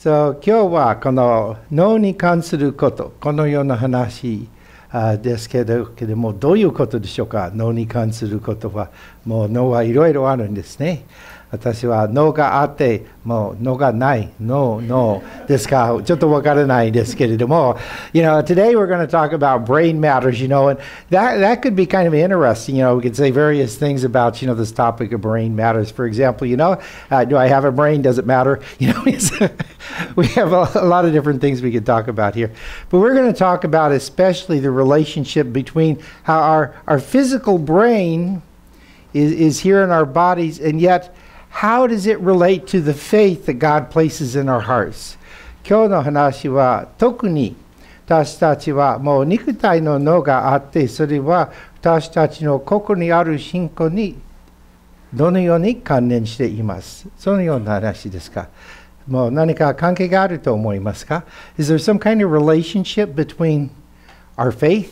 So, 今日はこの脳に関すること、このような話ですけれども、どういうことでしょうか、脳に関することは、もう脳はいろいろあるんですね。私は脳があってもう脳がない脳脳ですかちょっとわからないですけれども you know today we're going to talk about brain matters you know and that that could be kind of interesting you know we could say various things about you know this topic of brain matters for example you know uh, do I have a brain does it matter you know we have a, a lot of different things we could talk about here but we're going to talk about especially the relationship between how our our physical brain is, is here in our bodies and yet how does it relate to the faith that God places in our hearts? 今日の話は特に私たちはもう肉体の脳があってそれは私たちの心にある信仰にどのように関連していますそのような話ですかもう何か関係があると思いますか Is there some kind of relationship between our faith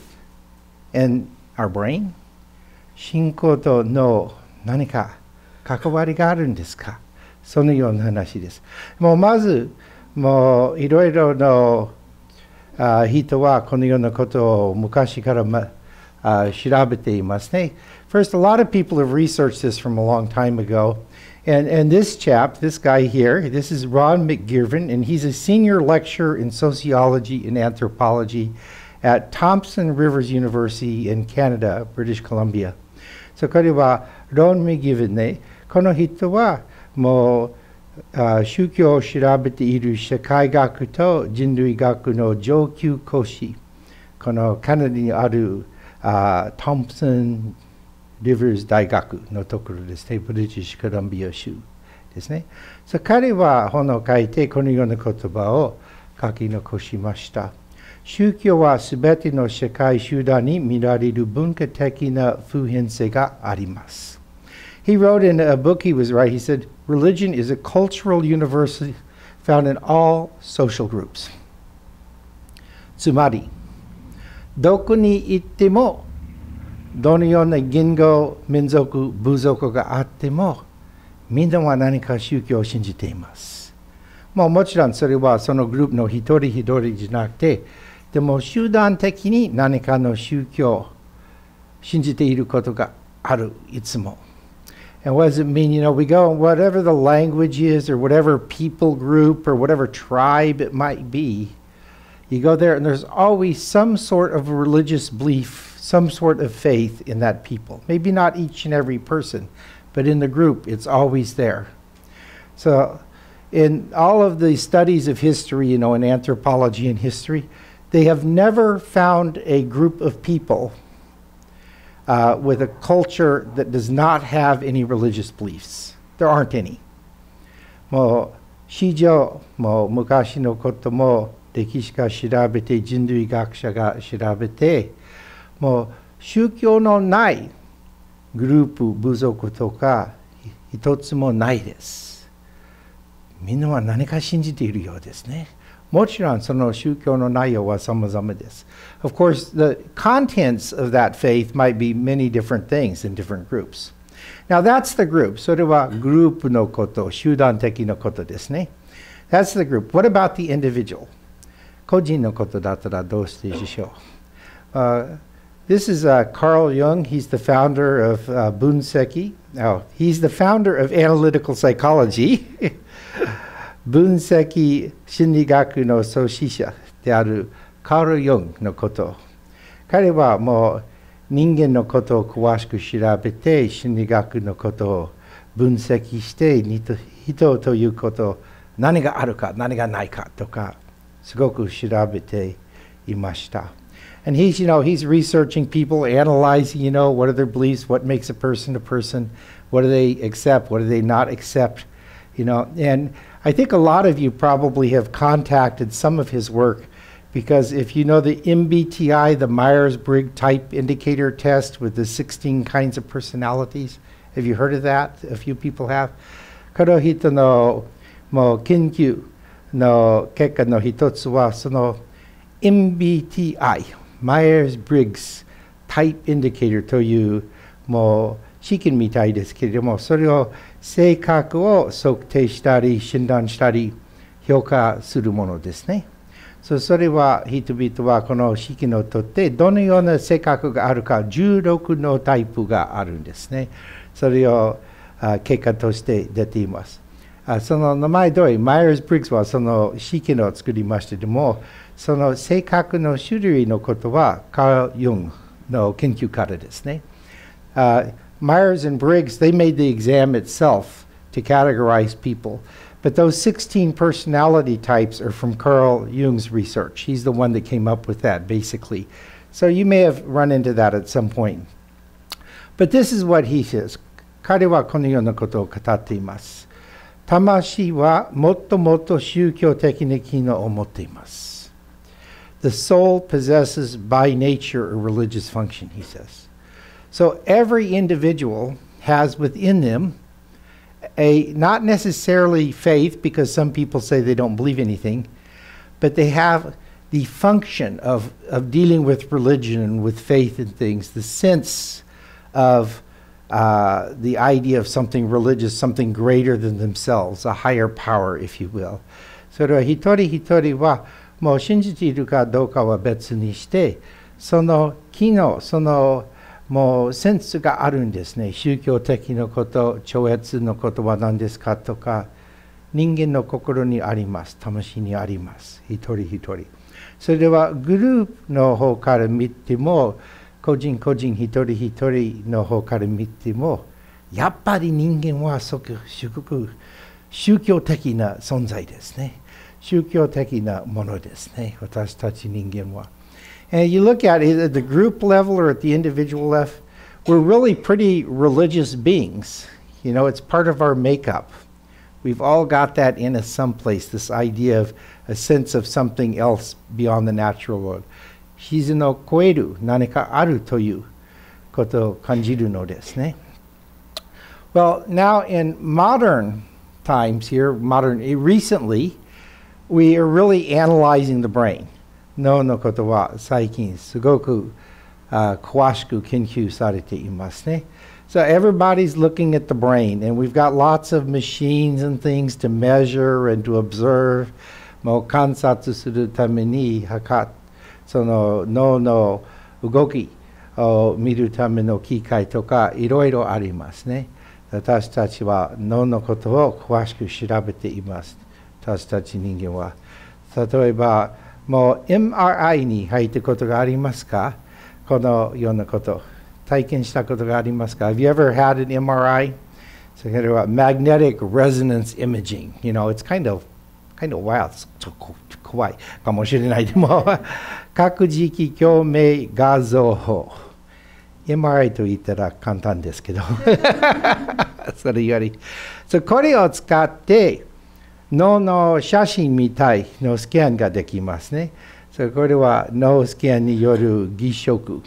and our brain? 信仰と脳何か関わりがあるんですかそのような話です。もうまずもういろいろのあ人はこのようなことを昔から、ま、あ調べていますね。First, a lot of people have researched this from a long time ago. And, and this chap, this guy here, this is Ron McGirvin, and he's a senior lecturer in sociology and anthropology at Thompson Rivers University in Canada, British Columbia. So, 彼はロン・ミギヴンね。この人はもう宗教を調べている社会学と人類学の上級講師このカナダにあるあトンプソン・リバーズ大学のところですねブリティッシュ・コロンビア州ですねそ彼は本を書いてこのような言葉を書き残しました宗教は全ての社会集団に見られる文化的な普遍性があります He wrote in a book he was writing, he said, Religion is a cultural university found in all social groups. つまり、どこに行っても、どのような言語、民族、部族があっても、みんなは何か宗教を信じています。まあ、もちろんそれはそのグループの一人一人じゃなくて、でも集団的に何かの宗教を信じていることがある、いつも。And what does it mean? You know, we go, whatever the language is, or whatever people group, or whatever tribe it might be, you go there, and there's always some sort of religious belief, some sort of faith in that people. Maybe not each and every person, but in the group, it's always there. So, in all of the studies of history, you know, in anthropology and history, they have never found a group of people uh, with a culture that does not have any religious beliefs. There aren't any. もう史上もう昔のことも歴史が調べて人類学者が調べてもう宗教のないグループ部族とか一つもないですみんなは何か信じているようですねもちろんその宗教の内容は様々です。Of course, the contents of that faith might be many different things in different groups. Now that's the group. それはグループのこと、集団的なことですね。That's the group. What about the individual? 個人のことだったらどうしてでしょう、uh, This is uh, Carl Jung. He's the founder of uh, Bunseki. Oh, he's the founder of analytical psychology. 分析心理学の創始者であるカール・ヨンのこと彼はもう人間のことを詳しく調べて心理学のことを分析して人ということ何があるか何がないかとかすごく調べていました。And he's, you know, he's researching people, analyzing, you know, what are their beliefs, what makes a person a person, what do they accept, what do they not accept, you know, and I think a lot of you probably have contacted some of his work because if you know the MBTI, the Myers Briggs Type Indicator Test with the 16 kinds of personalities, have you heard of that? A few people have. Karohito no mo kinkyu no keka no hitotsu wa sono MBTI, Myers Briggs Type Indicator to you mo shikin mitai desu sore 性格を測定したり診断したり評価するものですね。それは人々はこの式のとってどのような性格があるか16のタイプがあるんですね。それを結果として出ています。その名前通り、マイアーズ・ブリックスはその式のを作りましけでも、その性格の種類のことは、カール・ユンの研究からですね。Myers and Briggs, they made the exam itself to categorize people. But those 16 personality types are from Carl Jung's research. He's the one that came up with that, basically. So you may have run into that at some point. But this is what he says. "Kare wa wa koto o imasu. imasu." Tamashi shūkyō no motte The soul possesses by nature a religious function, he says. So every individual has within them a not necessarily faith because some people say they don't believe anything, but they have the function of of dealing with religion and with faith and things, the sense of uh, the idea of something religious, something greater than themselves, a higher power, if you will. So, それは一人一人はもう信じているかどうかは別にして、その機能、そのもうセンスがあるんですね宗教的なこと超越の言葉なんですかとか人間の心にあります魂にあります一人一人それではグループの方から見ても個人個人一人一人の方から見てもやっぱり人間はすごく宗教的な存在ですね宗教的なものですね私たち人間は And you look at it at the group level or at the individual level, we're really pretty religious beings. You know, it's part of our makeup. We've all got that in us someplace, this idea of a sense of something else beyond the natural world. Shizu no koeru ka aru toyu koto kanjiru no desu ne. Well, now in modern times here, modern recently, we are really analyzing the brain. 脳のことは最近すごく、uh, 詳しく研究されていますね。So everybody's looking at the brain, and we've got lots of machines and things to measure and to observe. もう観察するために測その脳の動きを見るための機械とかいろいろありますね。私たちは脳のことを詳しく調べています。私たち人間は。例えば、もう MRI に入ったことがありますかこのようなこと。体験したことがありますか ?Have you ever had an MRI? それは Magnetic Resonance Imaging. You know, it's kind of, kind of wild. ちょっと怖いかもしれない。でも、核 磁気共鳴画像法。MRI と言ったら簡単ですけど。それより。So, これを使って、脳の写真みたいのスキャンができますね。それこれは脳スキャンによる偽色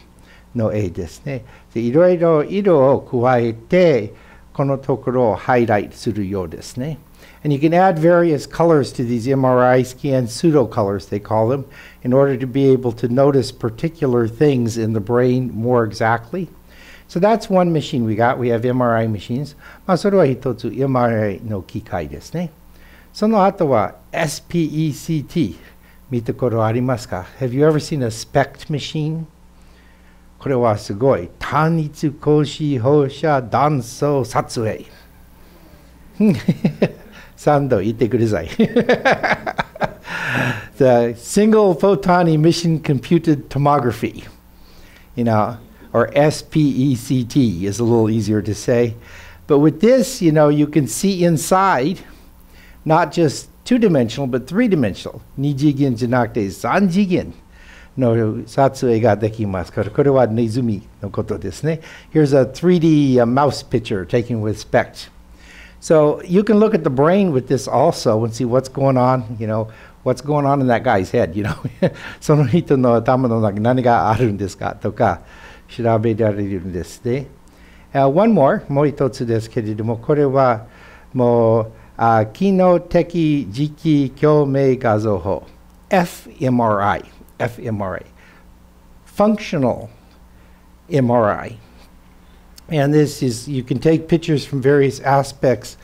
の絵ですね。でいろいろ色を加えて、このところをハイライトするようですね。And you can add various colors to these MRI scans, pseudo colors they call them, in order to be able to notice particular things in the brain more exactly. So that's one machine we got. We have MRI machines. まあそれは一つ MRI の機械ですね。その後は SPECT 見たことありますか Have you ever seen a SPECT machine? これはすごい単一光子放射断層撮影3度言ってください The single photon emission computed tomography you know or SPECT is a little easier to say but with this you know you can see inside not just two-dimensional, but three-dimensional. koto desu ne. Here's a 3D uh, mouse picture taken with SPECT. So you can look at the brain with this also and see what's going on, you know, what's going on in that guy's head, you know. その人の頭の中に何があるんですかとか調べられるんですね。Uh, one more, mō uh, Kinoteki Jiki Kyomei Gazoho, fMRI, fMRI, functional MRI. And this is, you can take pictures from various aspects,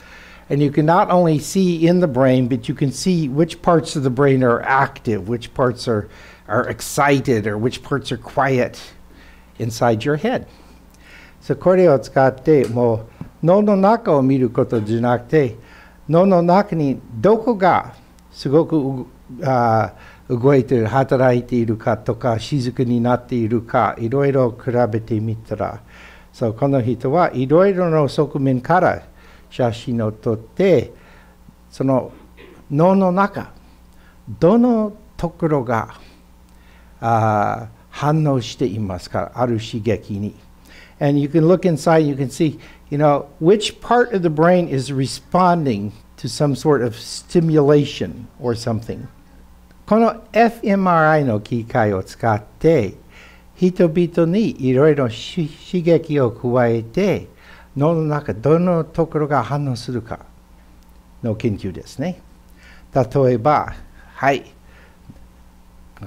and you can not only see in the brain, but you can see which parts of the brain are active, which parts are, are excited, or which parts are quiet inside your head. So, これを使って、もう、脳の中を見ることじゃなくて、脳の中にどこがすごくあ動いている働いているかとか雫になっているかいろいろ比べてみたらそうこの人はいろいろな側面から写真を撮ってその脳の中どのところがあ反応していますかある刺激に。And you can look inside, you can see you know, which part of the brain is responding to some sort of stimulation or something. この fMRI の機械を使って人々にいろいろ刺激を加えて脳の中どのところが反応するかの研究ですね。例えば、はい、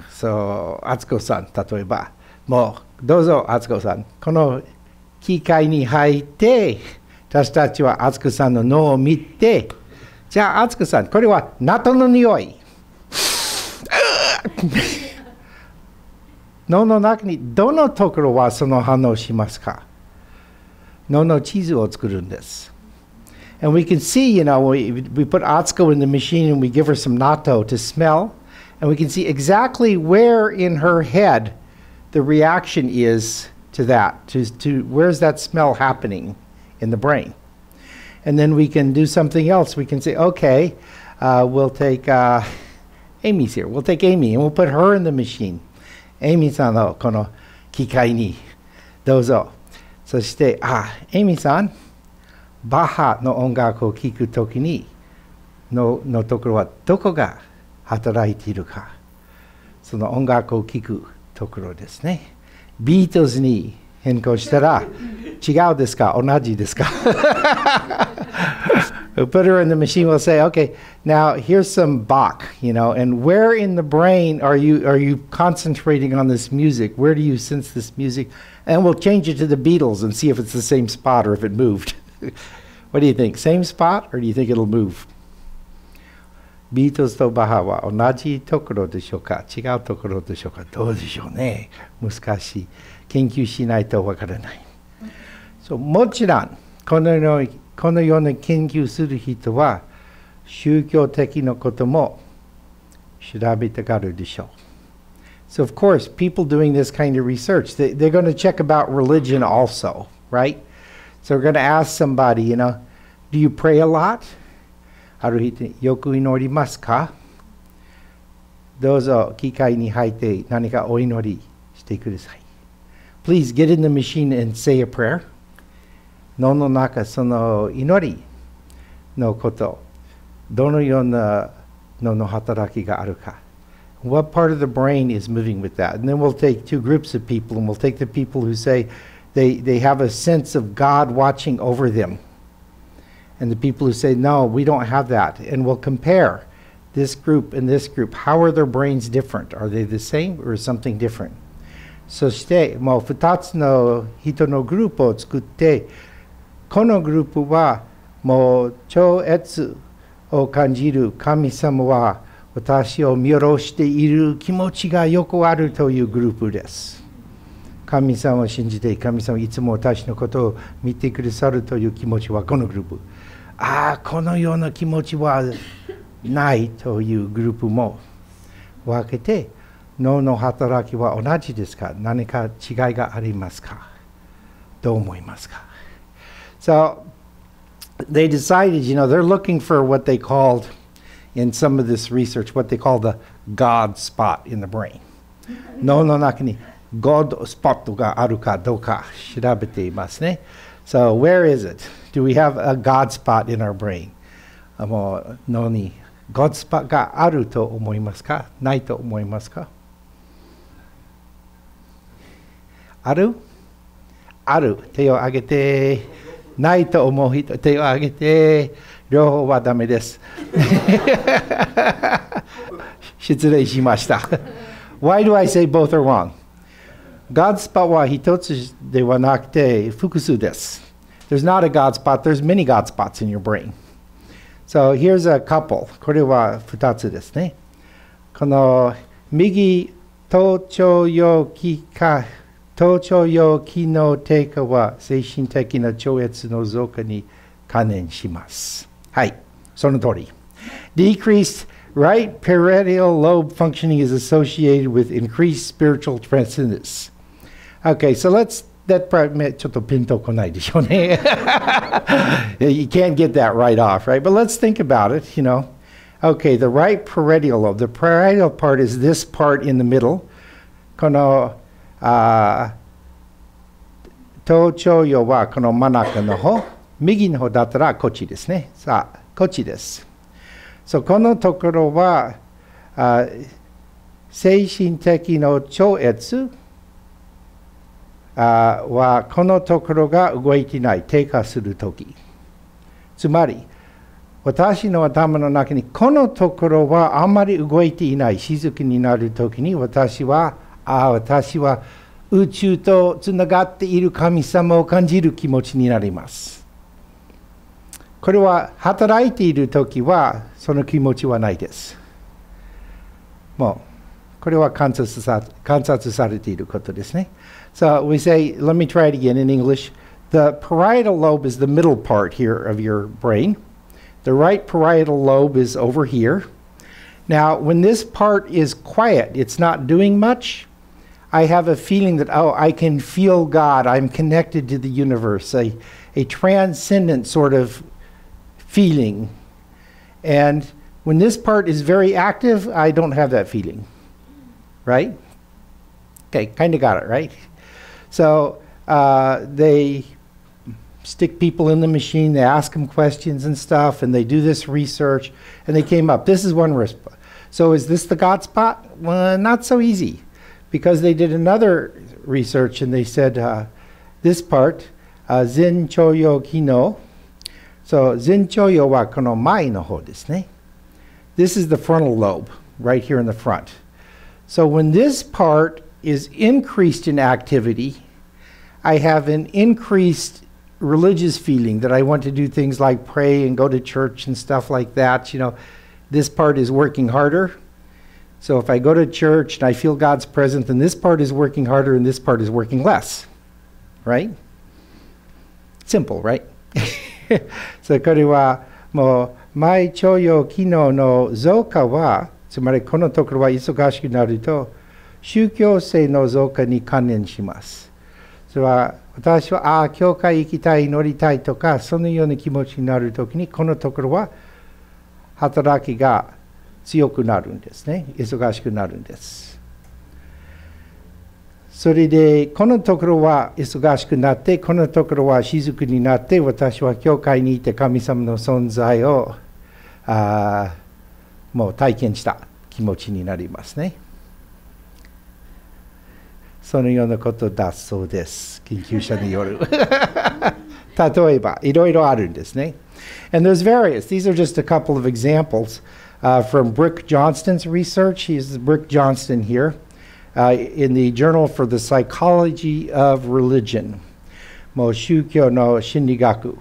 そう、敦子さん、例えば、もうどうぞ敦子さん、この機械に入って私たちは敦子さんの脳を見てじゃあ敦子さんこれは納豆の匂い 脳の中にどのところはその反応しますか脳の地図を作るんです。And we can see, you know, we, we put Atsuko in the machine and we give her some natto to smell, and we can see exactly where in her head the reaction is to that, to, to where's that smell happening in the brain. And then we can do something else. We can say, okay, uh, we'll take uh, Amy's here. We'll take Amy and we'll put her in the machine. Amy-san oh, kono kikai ni dozo. Oh. So ah, Amy-san, Baha no ongaku kiku toki ni no, no wa doko ga ka. その音楽を聴くところですね。ビートルズに変更したら違うですか同じですか Put her in the machine. We'll say, okay, now here's some Bach, you know, and where in the brain are you are you concentrating on this music? Where do you sense this music? And we'll change it to the Beatles and see if it's the same spot or if it moved. what do you think? Same spot, or do you think it'll move? ビートルズとバハは同じところでしょうか違うところでしょうかどうでしょうね難しい研究しないとわからない、うん、そうもちろんこのようにこのように研究する人は宗教的なことも調べたがるでしょう So of course, people doing this kind of research, they, they're going to check about religion also, right? So we're going to ask somebody, you know, do you pray a lot? 歩いてよく祈りますかどうぞ機械に入って何かお祈りしてください。Please get in the machine and say a prayer. 脳の中その祈りのこと、どのような脳の働きがあるか。What part of the brain is moving with that? And then we'll take two groups of people, and we'll take the people who say they, they have a sense of God watching over them. and the people who say, no, we don't have that, and we'll compare this group and this group. How are their brains different? Are they the same or something different? そして、もう2つの人のグループを作って、このグループはもう超越を感じる神様は私を見下ろしている気持ちがよくあるというグループです。神様を信じて、神様いつも私のことを見てくださるという気持ちはこのグループ。ああこのような気持ちはないというグループも分けて脳の働きは同じですか何か違いがありますかどう思いますか So they decided, you know, they're looking for what they called in some of this research, what they call the God spot in the brain. 脳の中に God spot があるかどうか調べていますね。So where is it? do we have a God spot in our brain? もう脳に God spot があると思いますかないと思いますかあるある手を挙げてないと思う人手を挙げて両方はダメです 失礼しました Why do I say both are wrong? God's p o t は一つではなくて複数です There's not a God spot, there's many God spots in your brain. So here's a couple. これは2つですね。この右頭頂容器か頭頂容器の低下は精神的な超越の増加に関連します。はい、その通り。Decreased right parietal lobe functioning is associated with increased spiritual transcendence. Okay, so let's that probably ちょっとピンとこないでしょうね。you can't get that right off, right? But let's think about it, you know. Okay, the right parietal lobe. The parietal part is this part in the middle. この、あ頭頂葉はこの真ん中の方。右の方だったらこっちですね。さあ、こっちです。そこのところは、あ精神的の超越。はこのところが動いていない低下するときつまり私の頭の中にこのところはあまり動いていない静かになるときに私はああ私は宇宙とつながっている神様を感じる気持ちになりますこれは働いている時はその気持ちはないですもうこれは観察さ観察されていることですね So we say, let me try it again in English. The parietal lobe is the middle part here of your brain. The right parietal lobe is over here. Now, when this part is quiet, it's not doing much, I have a feeling that, oh, I can feel God. I'm connected to the universe, a, a transcendent sort of feeling. And when this part is very active, I don't have that feeling, right? Okay, kind of got it, right? So uh, they stick people in the machine, they ask them questions and stuff, and they do this research, and they came up. This is one response. So is this the God spot? Well, not so easy, because they did another research, and they said uh, this part, uh, Zen Choyo Kino. So Zin Choyo wa kono mai no ho desu ne. This is the frontal lobe, right here in the front. So when this part is increased in activity, I have an increased religious feeling that I want to do things like pray and go to church and stuff like that. You know, this part is working harder. So if I go to church and I feel God's presence, then this part is working harder and this part is working less. Right? Simple, right? so これはもう毎朝よ昨日の増加はつまりこのところは忙しくなると宗教性の増加に関連します。それは私はああ教会行きたい祈りたいとかそのような気持ちになる時にこのところは働きが強くなるんですね忙しくなるんですそれでこのところは忙しくなってこのところは雫になって私は教会にいて神様の存在をあもう体験した気持ちになりますね。And there's various. These are just a couple of examples uh, from Brick Johnston's research. He's Brick Johnston here uh, in the Journal for the Psychology of Religion. もう宗教の心理学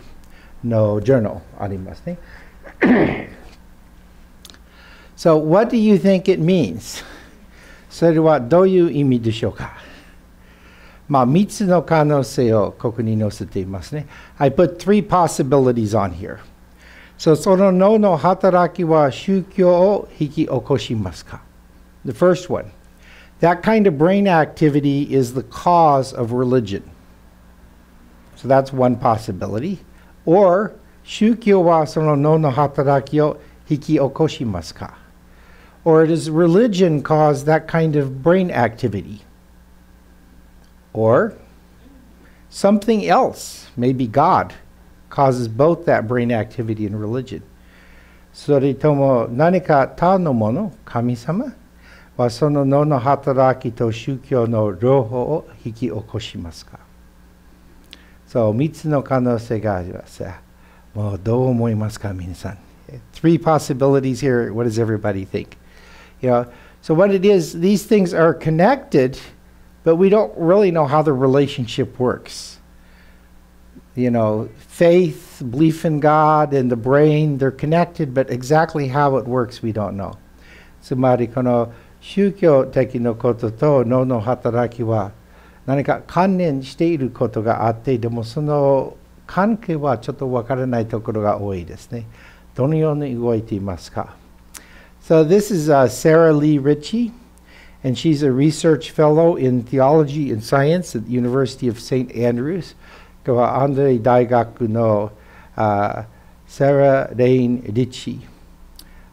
の journal ありますね。so, what do you think it means? それはどういう意味でしょうか I put three possibilities on here. So, ka? The first one. That kind of brain activity is the cause of religion. So that's one possibility. Or, ka? Or does religion cause that kind of brain activity? Or something else, maybe God, causes both that brain activity and religion. So, ka ka? ta no no no mono, kami-sama, wa sono to shukyo o hiki okoshimasu mitsu ga mo dou minasan? Three possibilities here. What does everybody think? You know, so what it is, these things are connected but we don't really know how the relationship works. You know, faith, belief in God, and the brain, they're connected, but exactly how it works, we don't know. Shukyo teki no no no koto koto to nani ka shite iru ga ga atte sono wa chotto wakaranai desu ne. ni ka? So this is、uh, Sarah Lee Ritchie and she's a research fellow in theology and science at the University of St. Andrews. Andre Daigaku no uh, Sarah Dane Ritchie.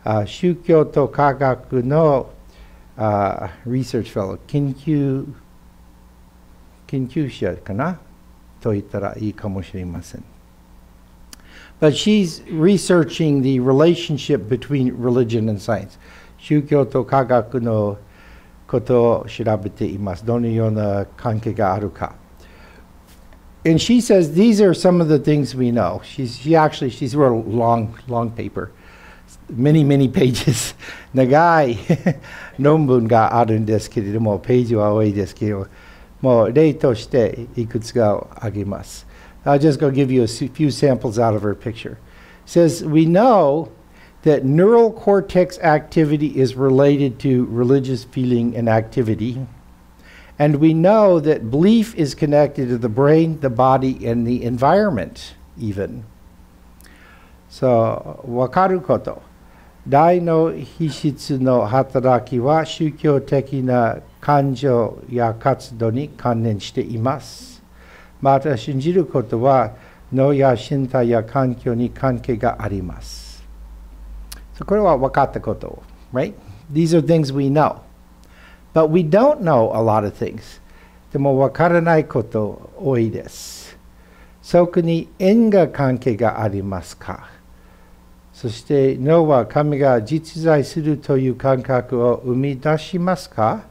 Uh, Shukyo to Kagaku no uh, Research Fellow, Kinkyu, Kinkyusha kana? Toitara ii kamoshimasen. But she's researching the relationship between religion and science. Shukyo to Kagaku no ことを調べています。どのような関係があるか。And uh, she says these are some of the things we know. She's, she actually she's wrote a long long paper, many many pages. 長い論文があるんですけれども、ページは多いですけど、もう例としていくつかを挙げます。I'll just go give you a few samples out of her picture. says we know that neural cortex activity is related to religious feeling and activity. And we know that belief is connected to the brain, the body, and the environment, even. So, wakaru koto. Dai no hishitsu no hataraki wa shukyo teki na kanjo ya katsudo ni kannen shite imasu. Mata shinjiru koto wa no ya shintai ya kankyo ni kanke ga arimasu. So, これは分かったこと。Right? These are things we know. But we don't know a lot of things. でも分からないこと多いです。そこに因果関係がありますかそして脳は神が実在するという感覚を生み出しますか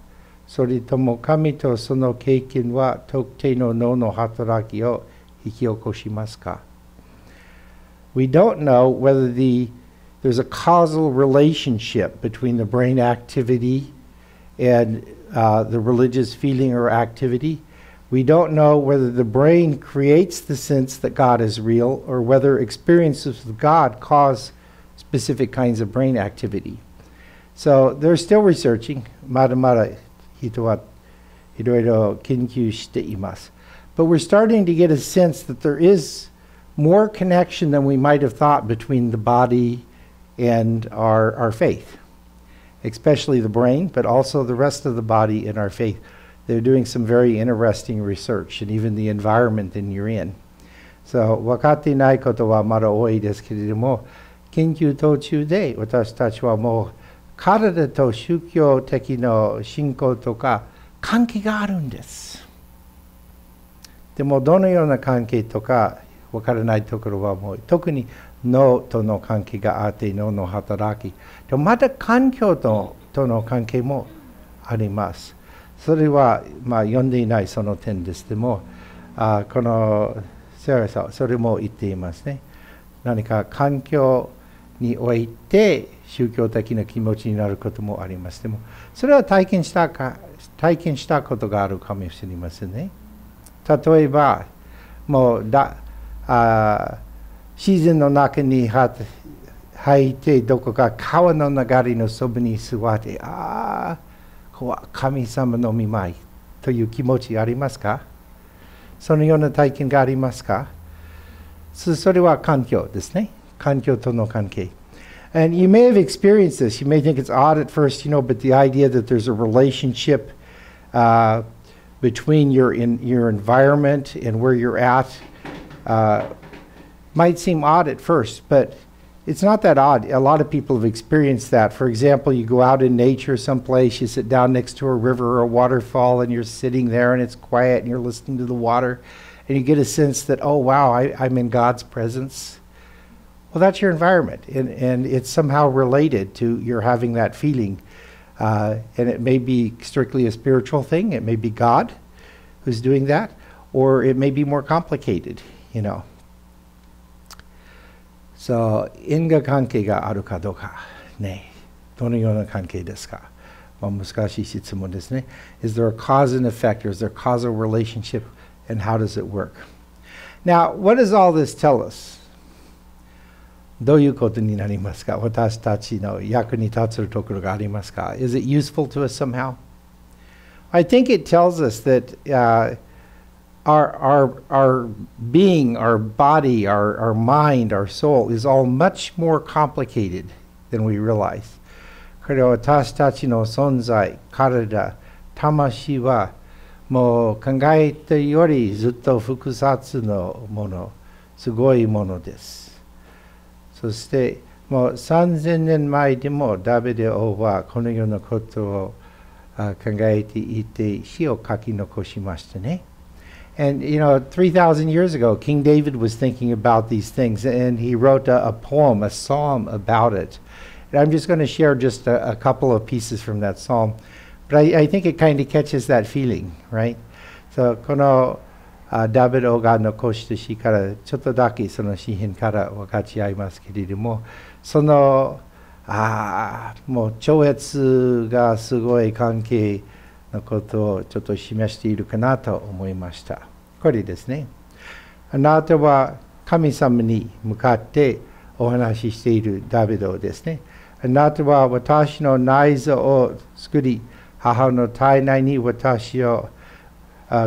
それとも神とその経験は特定の脳の働きを引き起こしますか We don't know whether the there's a causal relationship between the brain activity and uh, the religious feeling or activity. We don't know whether the brain creates the sense that God is real or whether experiences with God cause specific kinds of brain activity. So they're still researching. Mara mara iroiro kinkyu shite imasu. But we're starting to get a sense that there is more connection than we might have thought between the body and our, our faith, especially the brain, but also the rest of the body in our faith. They're doing some very interesting research and even the environment that you're in. So, Wakati to to mo mo de shukyo teki no ga desu. wakaranai wa 分かっていないことはまだ多いですけれども、研究途中で私たちはもう体と宗教的な信仰とか関係があるんです。でもどのような関係とか分からないところはもう特に脳との関係があって脳の働きまた環境ととの関係もありますそれは、まあ、読んでいないその点ですでもあこの瀬谷さんそれも言っていますね何か環境において宗教的な気持ちになることもありますでもそれは体験したか体験したことがあるかもしれませんね例えばもうだあ自然の中に入ってどこか川の流れのそばに座ってああこは神様の見舞いという気持ちありますかそのような体験がありますかそれは環境ですね環境との関係 ah, And you may have experienced this. You may think it's odd at first, you know, but the idea that there's a relationship uh, between your in your environment and where you're at uh, might seem odd at first, but it's not that odd. A lot of people have experienced that. For example, you go out in nature someplace, you sit down next to a river or a waterfall, and you're sitting there and it's quiet and you're listening to the water, and you get a sense that, oh, wow, I, am in God's presence. Well, that's your environment, and, and it's somehow related to your having that feeling. Uh, and it may be strictly a spiritual thing, it may be God who's doing that, or it may be more complicated, you know. So 因果関係があるかどうか、ね、どのような関係ですか、まあ、難しい質問ですね。Is there a cause and effect? Or is there a causal relationship? And how does it work? Now, what does all this tell us? どういうことになりますか私たちの役に立つところがありますか Is it useful to us somehow? I think it tells us that、uh, our, our, our being, our body, our, our mind, our soul is all much more complicated than we realize. 彼は私たちの存在、体、魂はもう考えてよりずっと複雑のもの、すごいものです。そしてもう3000年前でもダビデ王はこのようなことを考えていて、死を書き残しましたね。And you know, 3,000 years ago, King David was thinking about these things, and he wrote a, a poem, a psalm about it. And I'm just going to share just a, a, couple of pieces from that psalm, but I, I think it kind of catches that feeling, right? So, このこのダビデが残した詩からちょっとだけその詩編から分かち合いますけれども、そのあもう超越がすごい関係。のことをちょっと示しているかなと思いました。これですね。あなたは神様に向かってお話ししているダビデをですね。あなたは私の内臓を作り、母の体内に私を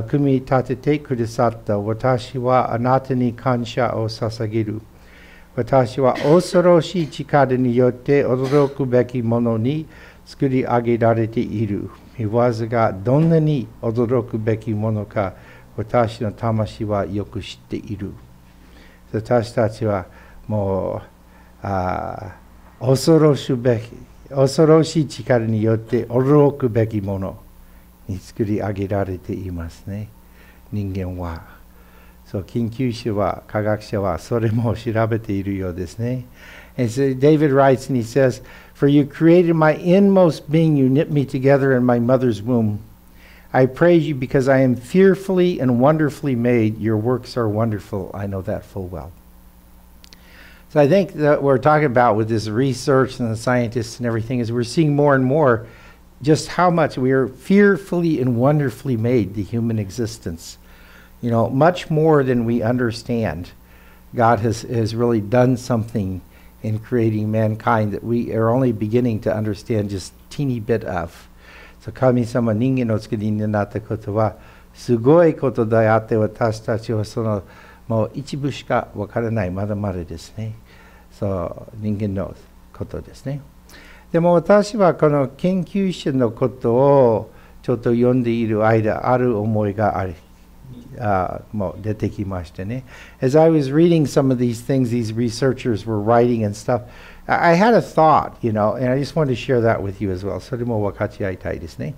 組み立ててくださった。私はあなたに感謝を捧げる。私は恐ろしい力によって驚くべきものに作り上げられている。わずがどんなに驚くべきものか私の魂はよく知っている私たちはもうあ恐ろしべき恐ろしい力によって驚くべきものに作り上げられていますね人間はそう研究者は科学者はそれも調べているようですね David writes and he says For you created my inmost being, you knit me together in my mother's womb. I praise you because I am fearfully and wonderfully made. Your works are wonderful. I know that full well. So I think that we're talking about with this research and the scientists and everything is we're seeing more and more just how much we are fearfully and wonderfully made, the human existence. You know, much more than we understand. God has, has really done something in creating mankind that we are only beginning to understand just teeny bit of. So 神様人間の作りになったことはすごいことであって私たちはそのもう一部しか分からないまだまだですね。そう人間のことですね。でも私はこの研究者のことをちょっと読んでいる間ある思いがある uh, As I was reading some of these things these researchers were writing and stuff, I, had a thought, you know, and I just wanted to share that with you as well. それも分かち合いたいですね。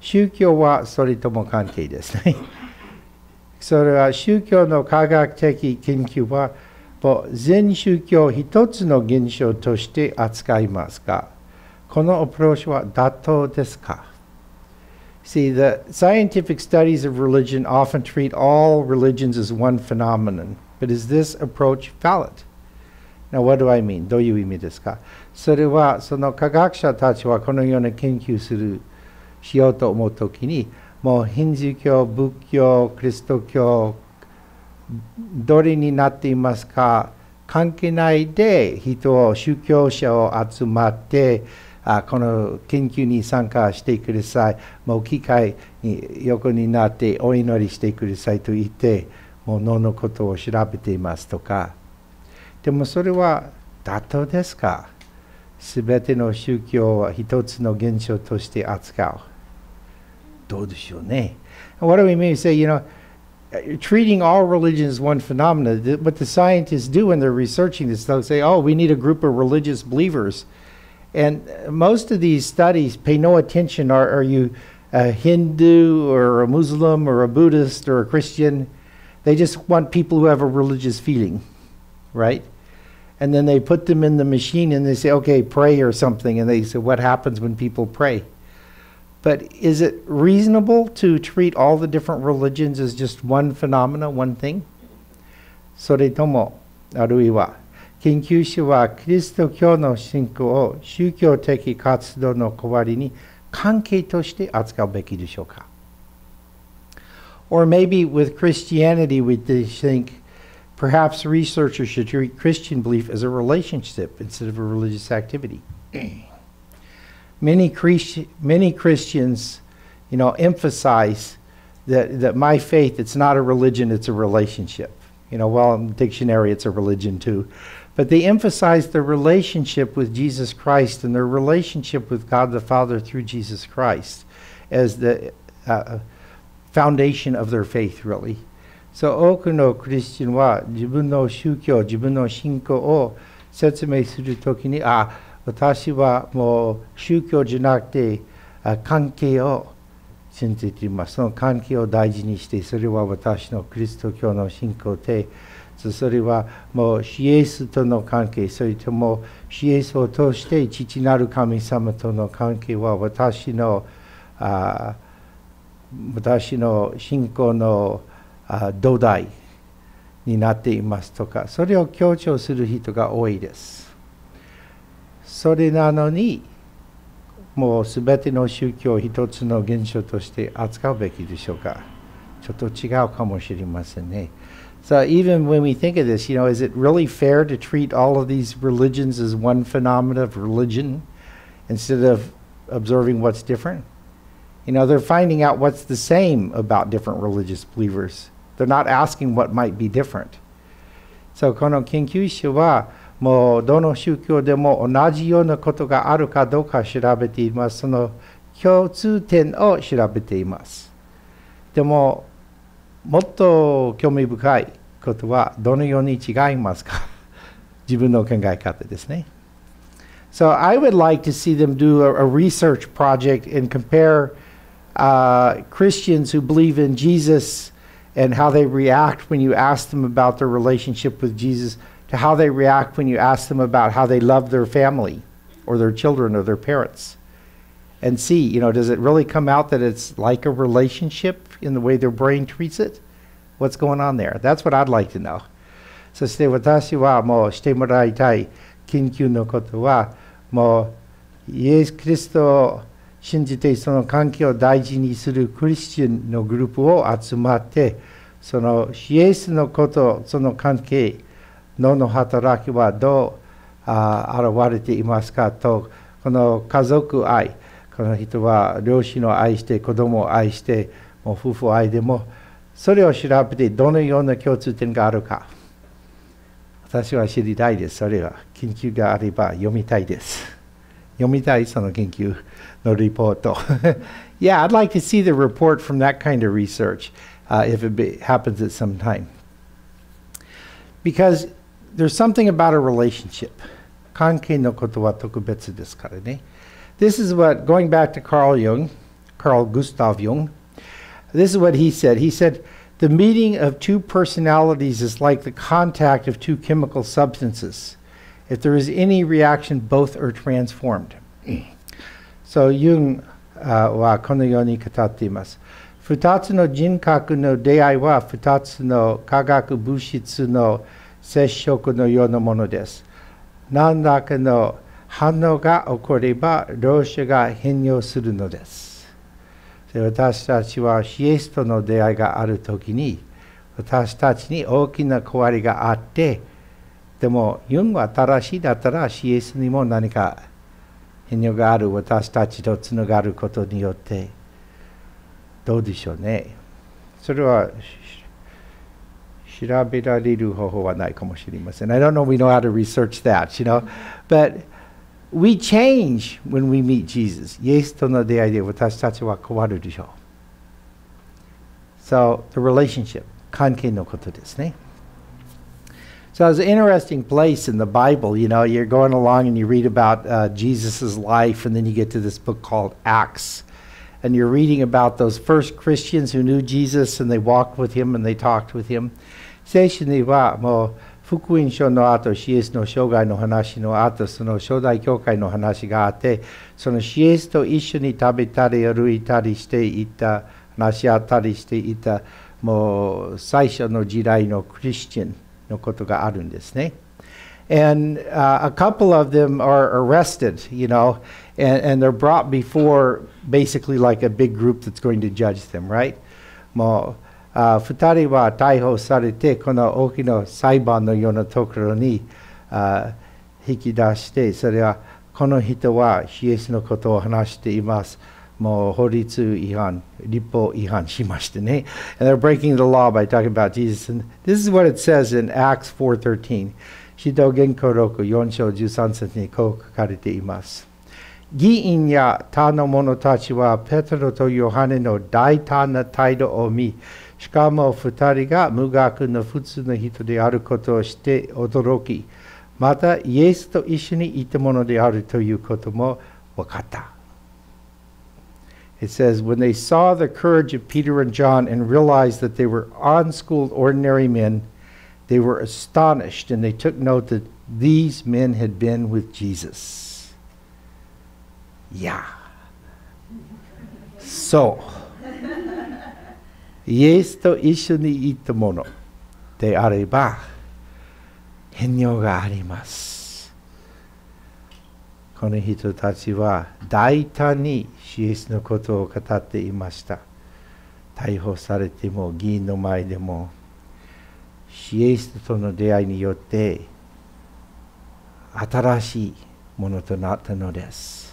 宗教はそれとも関係ですね。それは宗教の科学的研究は全宗教一つの現象として扱いますかこのアプローチは妥当ですか See, the scientific studies of religion often treat all religions as one phenomenon, but is this approach valid? Now, what do I mean? どういう意味ですかそれは、その科学者たちはこのような研究する、しようと思うときに、もうヒンズー教、仏教、キリスト教、どれになっていますか関係ないで人を、宗教者を集まって、あこの研究に参加してくださいもう機会に横になってお祈りしてくださいと言ってもう脳のことを調べていますとかでもそれは妥当ですか全ての宗教は一つの現象として扱うどうでしょうね What do we mean? Say, you know, treating all religions s one phenomenon. What the scientists do when they're researching this, they'll say, oh, we need a group of religious believers. And most of these studies pay no attention. Are, are you a Hindu or a Muslim or a Buddhist or a Christian? They just want people who have a religious feeling, right? And then they put them in the machine and they say, okay, pray or something. And they say, what happens when people pray? But is it reasonable to treat all the different religions as just one phenomena, one thing? それとも、あるいは、研究所はキリスト教の信仰を宗教的活動の代わりに関係として扱うべきでしょうか Or maybe with Christianity we think perhaps researchers should treat Christian belief as a relationship instead of a religious activity. many, Christi many Christians, you know, emphasize that, that my faith, it's not a religion, it's a relationship. You know, well, in the dictionary, it's a religion too. But they emphasize their relationship with Jesus Christ and their relationship with God the Father through Jesus Christ as the uh, foundation of their faith, really. So, no no Christian wa wa shukyo shinko shinko o o o suru ah, watashi watashi mo te. それはもうイエスとの関係、それともイエスを通して父なる神様との関係は私のあ私の信仰のあ土台になっていますとか、それを強調する人が多いです。それなのに、もうすべての宗教を一つの現象として扱うべきでしょうか。ちょっと違うかもしれませんね。So even when we think of this, you know, is it really fair to treat all of these religions as one phenomena of religion instead of observing what's different? You know, they're finding out what's the same about different religious believers. They're not asking what might be different. So, この研究者は、もうどの宗教でも同じようなことがあるかどうか調べています。その共通点を調べています。でも、もっと興味深いことはどのように違いますか 自分の考え方ですね。So I would like to see them do a, a research project and compare uh, Christians who believe in Jesus and how they react when you ask them about their relationship with Jesus to how they react when you ask them about how they love their family or their children or their parents and see, you know, does it really come out that it's like a relationship in the way their brain treats it? What's going on there? That's what I'd like to know. So say watashi wa mo shite moraitai kinkyu no koto wa mo Yes Kristo を信じてその関係を大事にするクリスチャンのグループを集まってそのイエスのことその関係脳の働きはどうあ現れていますかとこの家族愛この人は両親を愛して子供を愛してもう夫婦愛でもそれを調べてどのような共通点があるか私は知りたいですそれは研究があれば読みたいです読みたいその研究のリポート Yeah, I'd like to see the report from that kind of research uh, if it be, happens at some time. Because there's something about a relationship. 関係のことは特別ですからね。This is what, going back to Carl Jung, Carl Gustav Jung, this is what he said. He said, The meeting of two personalities is like the contact of two chemical substances. If there is any reaction, both are transformed. so Jung uh, wa kono yo ni Futatsu no jinkaku no deai wa futatsu no kagaku bushitsu no sesshoku no yo no mono desu. Nandaka no 反応が起これば老子が変容するのです私たちはシエスとの出会いがある時に私たちに大きな壊れがあってでもユンは正しいだったらシエスにも何か変容がある私たちとつながることによってどうでしょうねそれは調べられる方法はないかもしれません。I don't know, we know how to research that, you know. But we change when we meet Jesus. イエスとの出会いで私たちは変わるでしょう。So, the relationship, 関係のことですね。So, it's an interesting place in the Bible. You know, you're going along and you read about uh, Jesus' life, and then you get to this book called Acts. And you're reading about those first Christians who knew Jesus and they walked with him and they talked with him. 聖書にはもう福音書の後、シエスの生涯の話の後、その初代教会の話があって、そのシエスと一緒に食べたり歩いたりしていた、話し合ったりしていた、もう最初の時代のクリスチャンのことがあるんですね。And uh, a couple of them are arrested, you know, and, and they're brought before basically like a big group that's going to judge them, right? もう2人は逮捕されて、この大きな裁判のようなところに引き出して、それはこの人はイエスのことを話しています。もう法律違反、立法違反しましてね。And they're breaking the law by talking about Jesus. And this is what it says in Acts 4.13. 指導原稿録4章13節にこう書かれています。議員や他の者たちはペトロとヨハネの大胆な態度を見、しかも says, when they saw the courage of Peter and John and realized that they were unschooled ordinary men, they were astonished and they took note that these men had been with Jesus. Yeah. So. イエスと一緒に行ったものであれば変容がありますこの人たちは大胆にイエスのことを語っていました逮捕されても議員の前でもイエスとの出会いによって新しいものとなったのです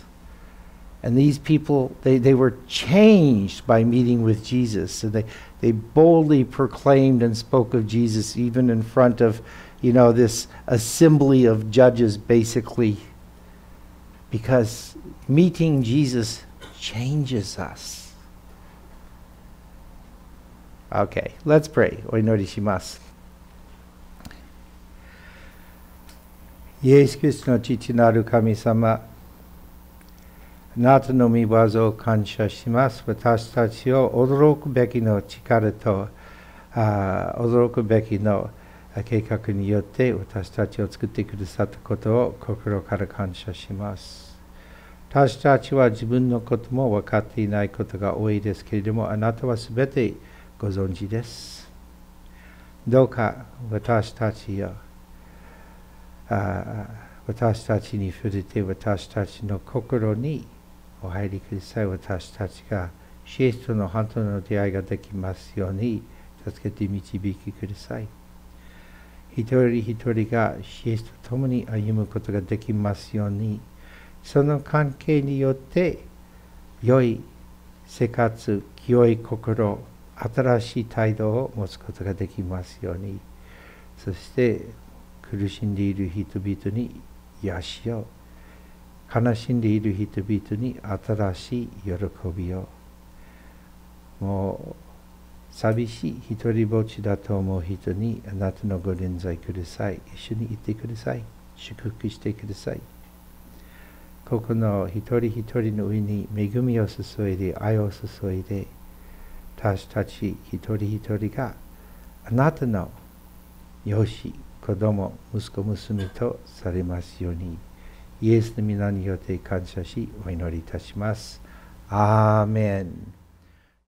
And these people, they, they were changed by meeting with Jesus. And they, they boldly proclaimed and spoke of Jesus even in front of, you know, this assembly of judges, basically. Because meeting Jesus changes us. Okay, let's pray. Oinorishimasu. Yes, Krishna Chichinaru Kami-sama. なたの御業を感謝します。私たちを驚くべきの力と、あ驚くべきの計画によって私たちを作ってくださったことを心から感謝します。私たちは自分のことも分かっていないことが多いですけれども、あなたはすべてご存知です。どうか私たちを私たちに触れて私たちの心にお入りください私たちがシエスとの反当の出会いができますように助けて導きください一人一人がシエスと共に歩むことができますようにその関係によって良い生活清い心新しい態度を持つことができますようにそして苦しんでいる人々に癒しを悲しんでいる人々に新しい喜びをもう寂しい一りぼっちだと思う人にあなたのご臨在ください一緒にいてください祝福してくださいここの一人一人の上に恵みを注いで愛を注いで私たち一人一人があなたの養子子供息子娘とされますように。イエスの皆によって感謝し、お祈りいたします。アーメン。